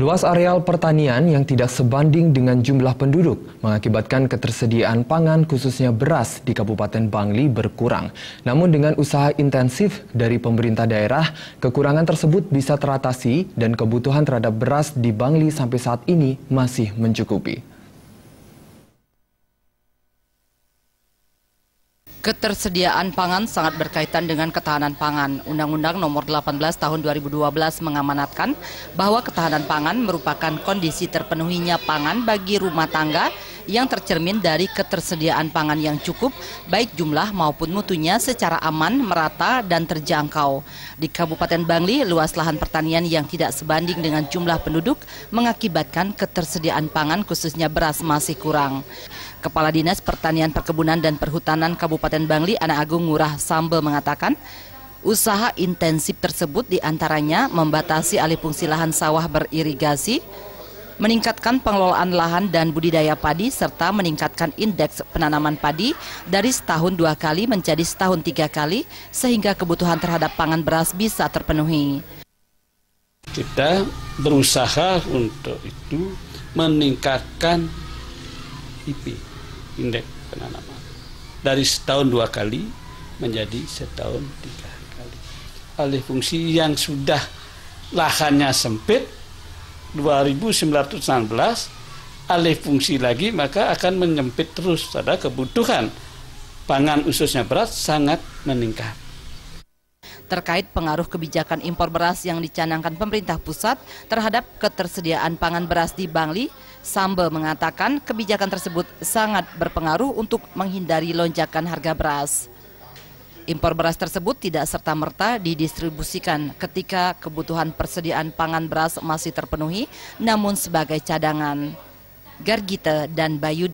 Luas areal pertanian yang tidak sebanding dengan jumlah penduduk mengakibatkan ketersediaan pangan khususnya beras di Kabupaten Bangli berkurang. Namun dengan usaha intensif dari pemerintah daerah, kekurangan tersebut bisa teratasi dan kebutuhan terhadap beras di Bangli sampai saat ini masih mencukupi. Ketersediaan pangan sangat berkaitan dengan ketahanan pangan. Undang-Undang Nomor 18 Tahun 2012 mengamanatkan bahwa ketahanan pangan merupakan kondisi terpenuhinya pangan bagi rumah tangga yang tercermin dari ketersediaan pangan yang cukup, baik jumlah maupun mutunya secara aman, merata, dan terjangkau. Di Kabupaten Bangli, luas lahan pertanian yang tidak sebanding dengan jumlah penduduk mengakibatkan ketersediaan pangan khususnya beras masih kurang. Kepala Dinas Pertanian Perkebunan dan Perhutanan Kabupaten Bangli, Anak Agung Ngurah Sambel mengatakan, usaha intensif tersebut diantaranya membatasi alih fungsi lahan sawah beririgasi, meningkatkan pengelolaan lahan dan budidaya padi, serta meningkatkan indeks penanaman padi dari setahun dua kali menjadi setahun tiga kali, sehingga kebutuhan terhadap pangan beras bisa terpenuhi. Kita berusaha untuk itu meningkatkan IP indeks penanaman dari setahun dua kali menjadi setahun tiga kali alih fungsi yang sudah lahannya sempit 2916 alih fungsi lagi maka akan menyempit terus pada kebutuhan pangan khususnya beras sangat meningkat. Terkait pengaruh kebijakan impor beras yang dicanangkan pemerintah pusat terhadap ketersediaan pangan beras di Bangli, Sambe mengatakan kebijakan tersebut sangat berpengaruh untuk menghindari lonjakan harga beras. Impor beras tersebut tidak serta-merta didistribusikan ketika kebutuhan persediaan pangan beras masih terpenuhi, namun sebagai cadangan. Gargita dan Bayu